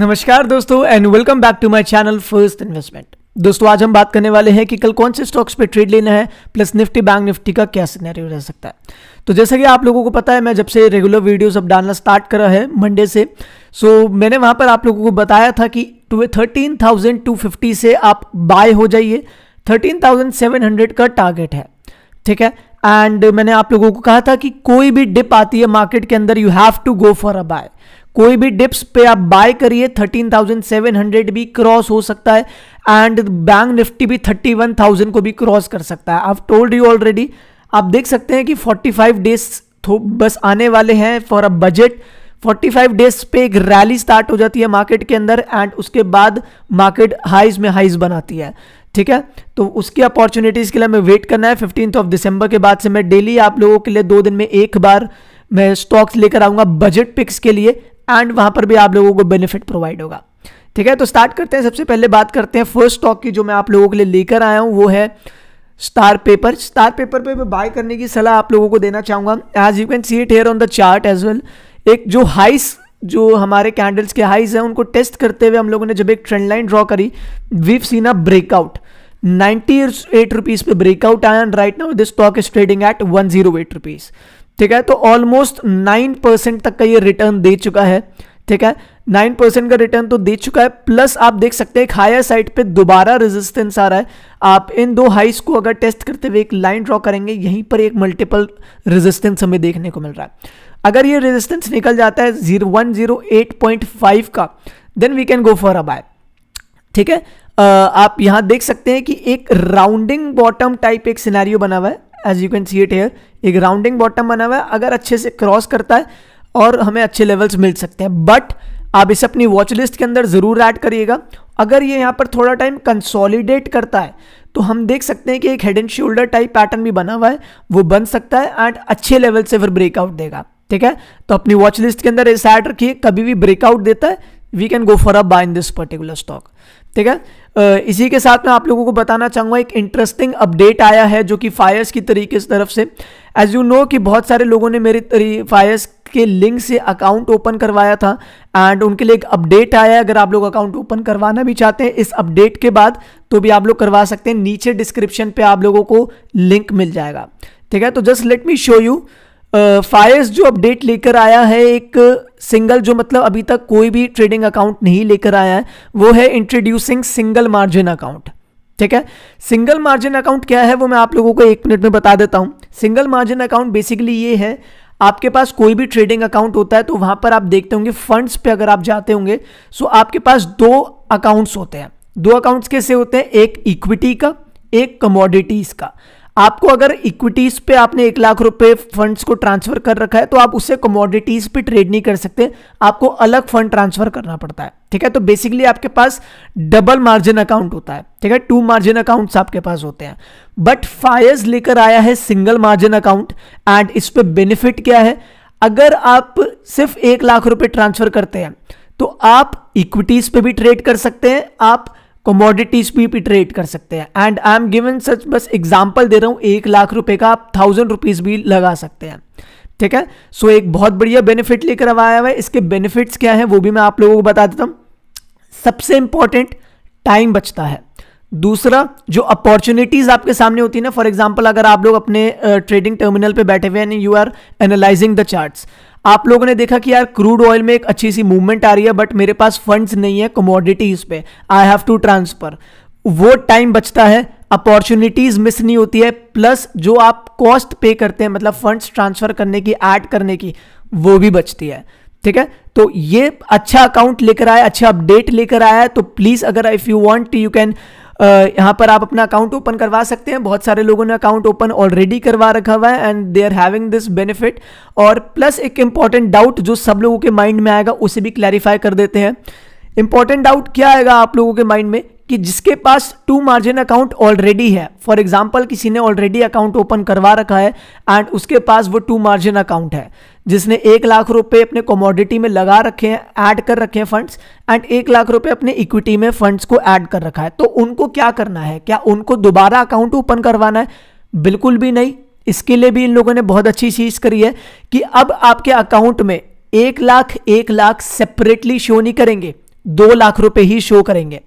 नमस्कार दोस्तों and welcome back to my channel first investment दोस्तों आज हम बात करने वाले हैं कि कल कौन से स्टॉक्स पे ट्रेड लेना है प्लस निफ्टी बैंक निफ्टी का क्या सिनेरियो रह सकता है तो जैसा कि आप लोगों को पता है मैं जब से रेगुलर वीडियोस अब डालना स्टार्ट करा है मंडे से सो so, मैंने वहां पर आप लोगों को बताया था कि थर्टीन टू से आप बाय हो जाइए थर्टीन का टारगेट है ठीक है एंड मैंने आप लोगों को कहा था कि कोई भी डिप आती है मार्केट के अंदर you have to go for a buy कोई भी डिप्स पे आप बाय करिए 13,700 भी क्रॉस हो सकता है एंड बैंक निफ्टी भी 31,000 को भी क्रॉस कर सकता है आप टोल्ड यू ऑलरेडी आप देख सकते हैं कि 45 डेज बस आने वाले हैं फॉर अ बजट 45 डेज पे एक रैली स्टार्ट हो जाती है मार्केट के अंदर एंड उसके बाद मार्केट हाइज में हाइज बनाती है ठीक है तो उसकी अपॉर्चुनिटीज़ के लिए हमें वेट करना है फिफ्टींथ ऑफ दिसंबर के बाद से मैं डेली आप लोगों के लिए दो दिन में एक बार मैं स्टॉक्स लेकर आऊंगा बजट पिक्स के लिए एंड वहां पर भी आप लोगों को बेनिफिट प्रोवाइड होगा ठीक है तो स्टार्ट करते हैं सबसे पहले बात करते हैं फर्स्ट स्टॉक की जो मैं आप लोगों के लिए लेकर आया हूँ वो है स्टार पेपर स्टार पेपर पे मैं बाय करने की सलाह आप लोगों को देना चाहूंगा as you can see it here on the chart as well एक जो हाइस जो हमारे कैंडल्स के हाइज हैं उनको टेस्ट करते हुए हम लोगों ने जब एक ट्रेंड लाइन ड्रॉ करी we've seen a breakout ninety eight rupees पे ब्रेकआउट आया and right now this stock is trading at one zero eight rupees ठीक है तो ऑलमोस्ट नाइन परसेंट तक का ये रिटर्न दे चुका है ठीक है नाइन परसेंट का रिटर्न तो दे चुका है प्लस आप देख सकते हैं हायर साइड पे दोबारा रेजिस्टेंस आ रहा है आप इन दो हाइस को अगर टेस्ट करते हुए एक लाइन ड्रॉ करेंगे यहीं पर एक मल्टीपल रेजिस्टेंस हमें देखने को मिल रहा है अगर ये रेजिस्टेंस निकल जाता है zero one zero eight point five का then we can go for a buy ठीक है आप यहां देख सकते हैं कि एक राउंडिंग बॉटम टाइप एक सिनेरियो बना हुआ है as you can see it here एक राउंडिंग बॉटम बना हुआ है अगर अच्छे से क्रॉस करता है और हमें अच्छे लेवल्स मिल सकते हैं बट आप इसे अपनी वॉच लिस्ट के अंदर ज़रूर ऐड करिएगा अगर ये यहाँ पर थोड़ा टाइम कंसोलिडेट करता है तो हम देख सकते हैं कि एक head and shoulder type pattern भी बना हुआ है वो बन सकता है एंड अच्छे लेवल से फिर ब्रेकआउट देगा ठीक है तो अपनी वॉच लिस्ट के अंदर इस ऐड रखिए कभी भी ब्रेकआउट देता है we can go for a buy in this particular stock ठीक है इसी के साथ मैं आप लोगों को बताना चाहूँगा एक इंटरेस्टिंग अपडेट आया है जो कि फायर्स की तरीके से तरफ से एज यू नो कि बहुत सारे लोगों ने मेरे फायर्स के लिंक से अकाउंट ओपन करवाया था एंड उनके लिए एक अपडेट आया है अगर आप लोग अकाउंट ओपन करवाना भी चाहते हैं इस अपडेट के बाद तो भी आप लोग करवा सकते हैं नीचे डिस्क्रिप्शन पर आप लोगों को लिंक मिल जाएगा ठीक है तो just let me show you Fyers जो अपडेट लेकर आया है एक सिंगल जो मतलब अभी तक कोई भी ट्रेडिंग अकाउंट नहीं लेकर आया है वो है इंट्रोड्यूसिंग सिंगल मार्जिन अकाउंट ठीक है सिंगल मार्जिन अकाउंट क्या है वो मैं आप लोगों को एक मिनट में बता देता हूं सिंगल मार्जिन अकाउंट बेसिकली ये है आपके पास कोई भी ट्रेडिंग अकाउंट होता है तो वहां पर आप देखते होंगे फंड्स पे अगर आप जाते होंगे सो आपके पास दो अकाउंट्स होते हैं दो अकाउंट्स कैसे होते हैं एक इक्विटी का एक कमोडिटीज़ का आपको अगर इक्विटीज पे आपने एक लाख रुपए फंड्स को ट्रांसफर कर रखा है तो आप उसे कमोडिटीज पे ट्रेड नहीं कर सकते आपको अलग फंड ट्रांसफर करना पड़ता है ठीक है तो बेसिकली आपके पास डबल मार्जिन अकाउंट होता है ठीक है टू मार्जिन अकाउंट्स आपके पास होते हैं बट फायर्स लेकर आया है सिंगल मार्जिन अकाउंट एंड इस पर बेनिफिट क्या है अगर आप सिर्फ एक लाख रुपए ट्रांसफर करते हैं तो आप इक्विटीज पे भी ट्रेड कर सकते हैं आप कमोडिटीज भी ट्रेड कर सकते हैं and I am given such बस एग्जाम्पल दे रहा हूँ एक लाख रुपए का आप थाउजेंड रुपीज़ भी लगा सकते हैं ठीक है सो so, एक बहुत बढ़िया बेनिफिट लेकर आया हुआ है इसके बेनिफिट्स क्या हैं वो भी मैं आप लोगों को बता देता हूँ सबसे इंपॉर्टेंट टाइम बचता है दूसरा जो अपॉर्चुनिटीज़ आपके सामने होती है ना फॉर एग्जाम्पल अगर आप लोग अपने ट्रेडिंग टर्मिनल पे बैठे हुए हैं you are analysing the charts आप लोगों ने देखा कि यार क्रूड ऑयल में एक अच्छी सी मूवमेंट आ रही है बट मेरे पास फंड्स नहीं है कमोडिटीज पे आई हैव टू ट्रांसफर वो टाइम बचता है अपॉर्चुनिटीज मिस नहीं होती है प्लस जो आप कॉस्ट पे करते हैं मतलब फंड्स ट्रांसफर करने की ऐड करने की वो भी बचती है ठीक है तो ये अच्छा अकाउंट लेकर आया अच्छा अपडेट लेकर आया है तो प्लीज अगर if you want you can यहाँ पर आप अपना अकाउंट ओपन करवा सकते हैं बहुत सारे लोगों ने अकाउंट ओपन ऑलरेडी करवा रखा हुआ है and they are having this benefit और प्लस एक इंपॉर्टेंट डाउट जो सब लोगों के माइंड में आएगा उसे भी क्लैरिफाई कर देते हैं इंपॉर्टेंट डाउट क्या आएगा आप लोगों के माइंड में कि जिसके पास टू मार्जिन अकाउंट ऑलरेडी है फॉर एग्जाम्पल किसी ने ऑलरेडी अकाउंट ओपन करवा रखा है एंड उसके पास वो टू मार्जिन अकाउंट है जिसने एक लाख रुपए अपने कमोडिटी में लगा रखे हैं ऐड कर रखे हैं फंड्स एंड एक लाख रुपए अपने इक्विटी में फंड्स को ऐड कर रखा है तो उनको क्या करना है क्या उनको दोबारा अकाउंट ओपन करवाना है बिल्कुल भी नहीं इसके लिए भी इन लोगों ने बहुत अच्छी चीज़ करी है कि अब आपके अकाउंट में एक लाख एक लाख सेपरेटली शो नहीं करेंगे दो लाख रुपए ही शो करेंगे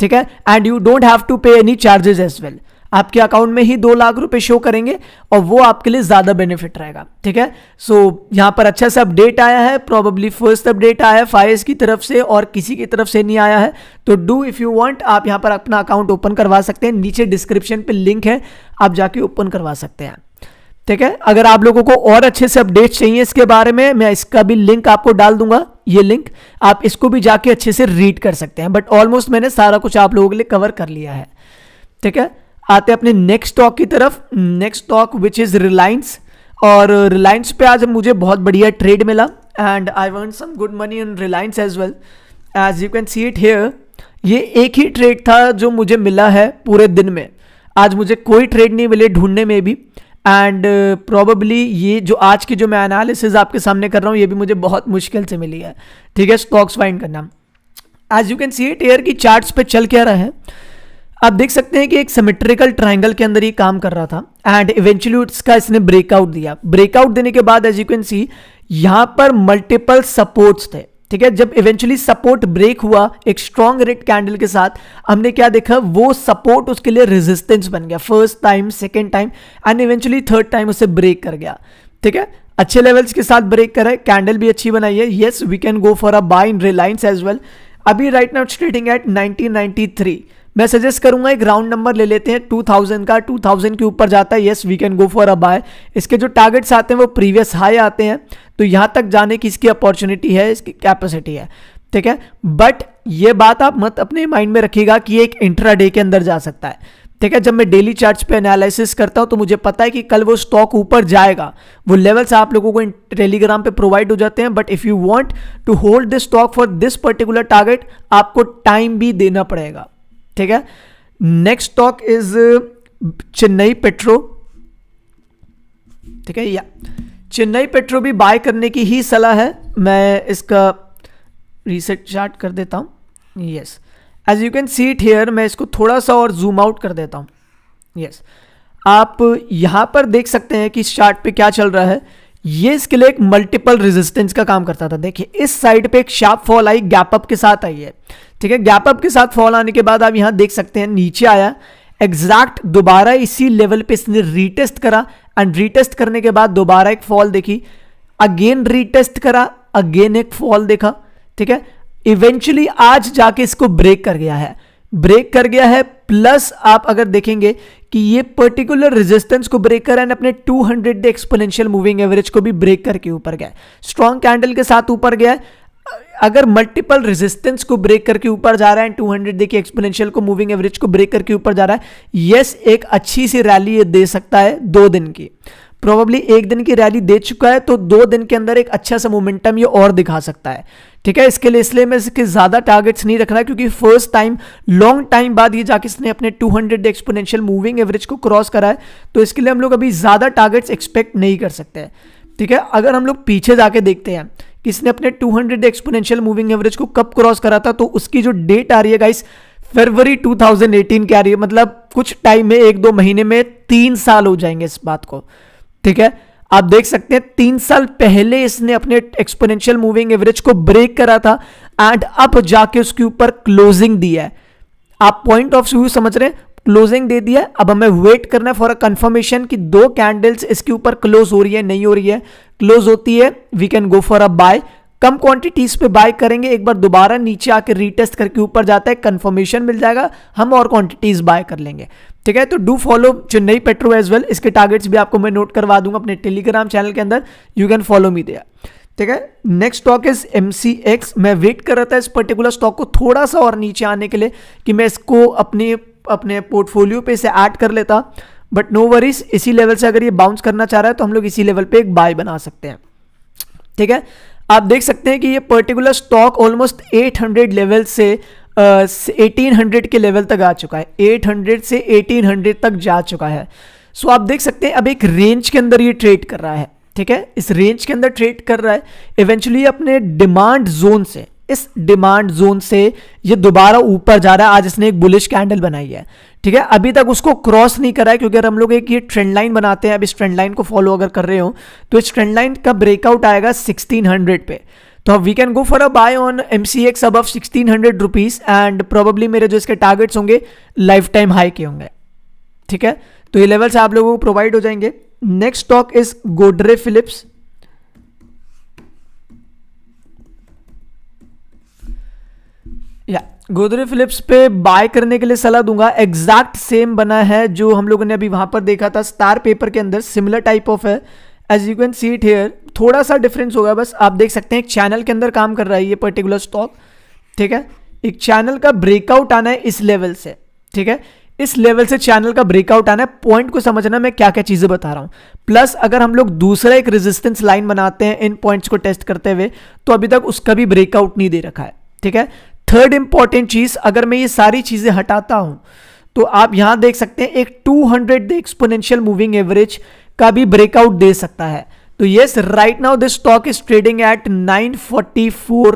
ठीक है and you don't have to pay any charges as well आपके अकाउंट में ही दो लाख रुपए शो करेंगे और वो आपके लिए ज़्यादा बेनिफिट रहेगा ठीक है सो so, यहां पर अच्छा सा अपडेट आया है प्रॉबेबली फर्स्ट अपडेट आया है फाइज की तरफ से और किसी की तरफ से नहीं आया है तो डू इफ़ यू वांट आप यहाँ पर अपना अकाउंट ओपन करवा सकते हैं नीचे डिस्क्रिप्शन पे लिंक है आप जाके ओपन करवा सकते हैं ठीक है अगर आप लोगों को और अच्छे से अपडेट चाहिए इसके बारे में मैं इसका भी लिंक आपको डाल दूंगा ये लिंक आप इसको भी जाके अच्छे से रीड कर सकते हैं बट ऑलमोस्ट मैंने सारा कुछ आप लोगों के लिए कवर कर लिया है ठीक है आते अपने नेक्स्ट स्टॉक की तरफ next stock which is Reliance और रिलायंस पे आज मुझे बहुत बढ़िया ट्रेड मिला and I want some good money in Reliance as well as you can see it here ये एक ही ट्रेड था जो मुझे मिला है पूरे दिन में आज मुझे कोई ट्रेड नहीं मिले ढूंढने में भी एंड प्रॉबली uh, ये जो आज की जो मैं एनालिसिस आपके सामने कर रहा हूँ ये भी मुझे बहुत मुश्किल से मिली है ठीक है स्टॉक्स फाइंड करना as you can see it here की चार्ट्स पे चल क्या रहा है आप देख सकते हैं कि एक सिमेट्रिकल ट्राइंगल के अंदर ये काम कर रहा था एंड इवेंचुअली इसका इसने ब्रेकआउट दिया ब्रेकआउट देने के बाद एज यू कैन सी यहां पर मल्टीपल सपोर्ट्स थे ठीक है जब इवेंचुअली सपोर्ट ब्रेक हुआ एक स्ट्रॉन्ग रेड कैंडल के साथ हमने क्या देखा वो सपोर्ट उसके लिए रेजिस्टेंस बन गया first time second time and eventually third time उसे ब्रेक कर गया ठीक है अच्छे लेवल्स के साथ ब्रेक करें कैंडल भी अच्छी बनाई है yes we can go for a buy in Reliance as well अभी right now trading at three मैं सजेस्ट करूंगा एक राउंड नंबर ले लेते हैं 2000 का 2000 के ऊपर जाता है yes we can go for a buy इसके जो टारगेट्स आते हैं वो प्रीवियस हाई आते हैं तो यहाँ तक जाने की इसकी अपॉर्चुनिटी है इसकी कैपेसिटी है ठीक है बट ये बात आप मत अपने माइंड में रखिएगा कि एक इंट्रा डे के अंदर जा सकता है ठीक है जब मैं डेली चार्ट पे एनालिसिस करता हूँ तो मुझे पता है कि कल वो स्टॉक ऊपर जाएगा वो लेवल्स आप लोगों को टेलीग्राम पे प्रोवाइड हो जाते हैं but if you want to hold this stock for this particular target आपको टाइम भी देना पड़ेगा ठीक है next stock is Chennai Petro ठीक है या चेन्नई पेट्रो भी बाय करने की ही सलाह है मैं इसका रीसेट चार्ट कर देता हूं yes as you can see it here मैं इसको थोड़ा सा और जूम आउट कर देता हूं यस yes. आप यहां पर देख सकते हैं कि इस चार्ट पे क्या चल रहा है ये इसके लिए एक मल्टीपल रेजिस्टेंस का काम करता था देखिए इस साइड पे एक शार्प फॉल आई गैप अप के साथ आई है ठीक है गैप अप के साथ फॉल आने के बाद आप यहां देख सकते हैं नीचे आया एग्जैक्ट दोबारा इसी लेवल पे इसने रीटेस्ट करा एंड रीटेस्ट करने के बाद दोबारा एक फॉल देखी अगेन रीटेस्ट करा अगेन एक फॉल देखा ठीक है इवेंचुअली आज जाके इसको ब्रेक कर गया है ब्रेक कर गया है प्लस आप अगर देखेंगे कि ये पर्टिकुलर रेजिस्टेंस को ब्रेक कर एंड अपने 200 हंड्रेड एक्सपोनेंशियल मूविंग एवरेज को भी ब्रेक करके ऊपर गया स्ट्रॉन्ग कैंडल के साथ ऊपर गया है अगर मल्टीपल रेजिस्टेंस को ब्रेक करके ऊपर जा रहा है 200 देखिए एक्सपोनेंशियल को मूविंग एवरेज को ब्रेक करके ऊपर जा रहा है यस एक अच्छी सी रैली ये दे सकता है दो दिन की प्रोबेबली एक दिन की रैली दे चुका है तो दो दिन के अंदर एक अच्छा सा मोमेंटम ये और दिखा सकता है ठीक है इसके लिए इसलिए मैं इसके ज़्यादा टारगेट्स नहीं रख रहा क्योंकि फर्स्ट टाइम लॉन्ग टाइम बाद ये जाके इसने अपने 200 हंड्रेड एक्सपोनेंशियल मूविंग एवरेज को क्रॉस करा है तो इसके लिए हम लोग अभी ज़्यादा टारगेट्स एक्सपेक्ट नहीं कर सकते ठीक है अगर हम लोग पीछे जाके देखते हैं किसने अपने 200 एक्सपोनेंशियल मूविंग एवरेज को कब क्रॉस करा था तो उसकी जो डेट आ रही है गाइस फरवरी 2018 की आ रही है मतलब कुछ टाइम में एक दो महीने में तीन साल हो जाएंगे इस बात को ठीक है आप देख सकते हैं तीन साल पहले इसने अपने एक्सपोनेंशियल मूविंग एवरेज को ब्रेक करा था एंड अब जाके उसके ऊपर क्लोजिंग दिया है आप पॉइंट ऑफ व्यू समझ रहे हैं क्लोजिंग दे दिया अब हमें वेट करना है फॉर अ कंफर्मेशन कि दो कैंडल्स इसके ऊपर क्लोज हो रही है नहीं हो रही है क्लोज होती है we can go for a buy कम क्वांटिटीज पे बाय करेंगे एक बार दोबारा नीचे आके रीटेस्ट करके ऊपर जाता है कंफर्मेशन मिल जाएगा हम और क्वांटिटीज बाय कर लेंगे ठीक है तो do follow Chennai Petro as well इसके टारगेट्स भी आपको मैं नोट करवा दूंगा अपने टेलीग्राम चैनल के अंदर यू कैन फॉलो मी दिया ठीक है नेक्स्ट स्टॉक इज एम मैं वेट कर रहा था इस पर्टिकुलर स्टॉक को थोड़ा सा और नीचे आने के लिए कि मैं इसको अपनी अपने पोर्टफोलियो पे इसे ऐड कर लेता बट नो वरीज इसी लेवल से अगर ये बाउंस करना चाह रहा है तो हम लोग इसी लेवल पे एक बाय बना सकते हैं ठीक है आप देख सकते हैं कि ये पर्टिकुलर स्टॉक ऑलमोस्ट 800 लेवल से uh, 1800 के लेवल तक आ चुका है 800 से 1800 तक जा चुका है सो so, आप देख सकते हैं अब एक रेंज के अंदर ये ट्रेड कर रहा है ठीक है इस रेंज के अंदर ट्रेड कर रहा है इवेंचुअली अपने डिमांड जोन से इस डिमांड जोन से ये दोबारा ऊपर जा रहा है आज इसने एक बुलिश कैंडल बनाई है ठीक है अभी तक उसको क्रॉस नहीं करा है क्योंकि अगर हम लोग एक ये ट्रेंड लाइन बनाते हैं अब इस ट्रेंड लाइन को फॉलो अगर कर रहे हो तो इस ट्रेंड लाइन का ब्रेकआउट आएगा 1600 पे तो we can go for a buy on M C X अब sixteen hundred rupees and probably मेरे जो इसके टारगेट्स होंगे लाइफ टाइम हाई के होंगे ठीक है तो ये लेवल्स आप लोगों को प्रोवाइड हो जाएंगे next stock is Godfrey Phillips या गोदरे फिलिप्स पे बाय करने के लिए सलाह दूंगा एग्जैक्ट सेम बना है जो हम लोगों ने अभी वहां पर देखा था स्टार पेपर के अंदर सिमिलर टाइप ऑफ है as you can see it here थोड़ा सा डिफरेंस होगा बस आप देख सकते हैं एक चैनल के अंदर काम कर रहा है ये पर्टिकुलर स्टॉक ठीक है एक चैनल का ब्रेकआउट आना है इस लेवल से ठीक है इस लेवल से चैनल का ब्रेकआउट आना है पॉइंट को समझना मैं क्या क्या चीज़ें बता रहा हूं प्लस अगर हम लोग दूसरा एक रेजिस्टेंस लाइन बनाते हैं इन पॉइंट्स को टेस्ट करते हुए तो अभी तक उसका भी ब्रेकआउट नहीं दे रखा है ठीक है थर्ड इंपॉर्टेंट चीज अगर मैं ये सारी चीजें हटाता हूं तो आप यहां देख सकते हैं एक 200 हंड्रेड एक्सपोनेंशियल मूविंग एवरेज का भी ब्रेकआउट दे सकता है तो ये right now this stock is trading at 944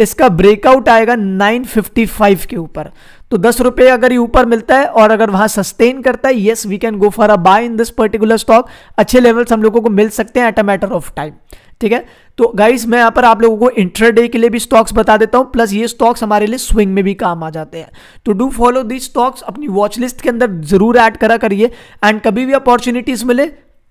इसका ब्रेकआउट आएगा 955 के ऊपर तो दस रुपए अगर ये ऊपर मिलता है और अगर वहां सस्टेन करता है yes we can go for a buy in this particular stock अच्छे लेवल्स हम लोगों को मिल सकते हैं at a matter of time ठीक है तो गाइस मैं यहाँ पर आप लोगों को इंट्राडे के लिए भी स्टॉक्स बता देता हूं प्लस ये स्टॉक्स हमारे लिए स्विंग में भी काम आ जाते हैं तो डू फॉलो दी स्टॉक्स अपनी वॉच लिस्ट के अंदर जरूर ऐड करा करिए एंड कभी भी अपॉर्चुनिटीज मिले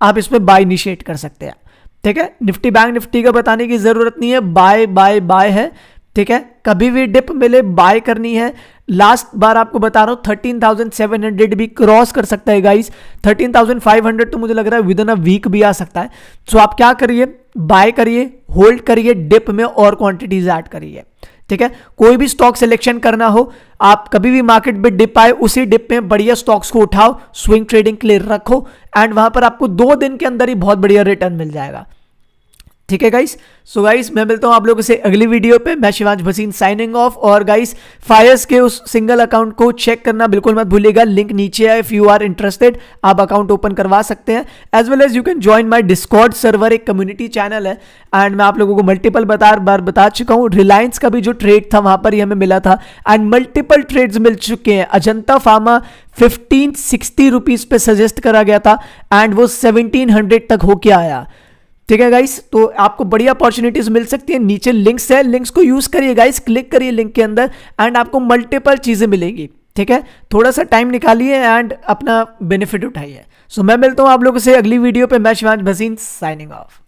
आप इसमें बाय इनिशिएट कर सकते हैं ठीक है निफ्टी बैंक निफ्टी का बताने की जरूरत नहीं है बाय बाय बाय है ठीक है कभी भी डिप मिले बाय करनी है लास्ट बार आपको बता रहा हूं थर्टीन थाउजेंड सेवन हंड्रेड भी क्रॉस कर सकता है guys thirteen thousand five hundred तो मुझे लग रहा है विद इन अ वीक भी आ सकता है सो आप क्या करिए बाय करिए होल्ड करिए डिप में और क्वांटिटीज ऐड करिए ठीक है कोई भी स्टॉक सिलेक्शन करना हो आप कभी भी मार्केट में डिप आए उसी डिप में बढ़िया स्टॉक्स को उठाओ स्विंग ट्रेडिंग के लिए रखो एंड वहां पर आपको दो दिन के अंदर ही बहुत बढ़िया रिटर्न मिल जाएगा ठीक है गाइस सो गाइस मैं मिलता हूँ आप लोगों से अगली वीडियो पे मैं शिवांश भसीन साइनिंग ऑफ और गाइस फायर्स के उस सिंगल अकाउंट को चेक करना बिल्कुल मत भूलिएगा लिंक नीचे है इफ यू आर इंटरेस्टेड आप अकाउंट ओपन करवा सकते हैं as well as you can join my discord server एक कम्युनिटी चैनल है एंड मैं आप लोगों को मल्टीपल बता बार बता चुका हूँ रिलायंस का भी जो ट्रेड था वहां पर ही हमें मिला था एंड मल्टीपल ट्रेड्स मिल चुके हैं Ajanta Pharma fifteen sixty rupees पे सजेस्ट करा गया था एंड वो सेवनटीन हंड्रेड तक होके आया ठीक है गाइस तो आपको बड़ी अपॉर्चुनिटीज मिल सकती है नीचे लिंक्स है लिंक्स को यूज करिए गाइस क्लिक करिए लिंक के अंदर एंड आपको मल्टीपल चीजें मिलेंगी ठीक है थोड़ा सा टाइम निकालिए एंड अपना बेनिफिट उठाइए सो so, मैं मिलता हूँ आप लोगों से अगली वीडियो पे मैं शिवांश भसीन साइनिंग ऑफ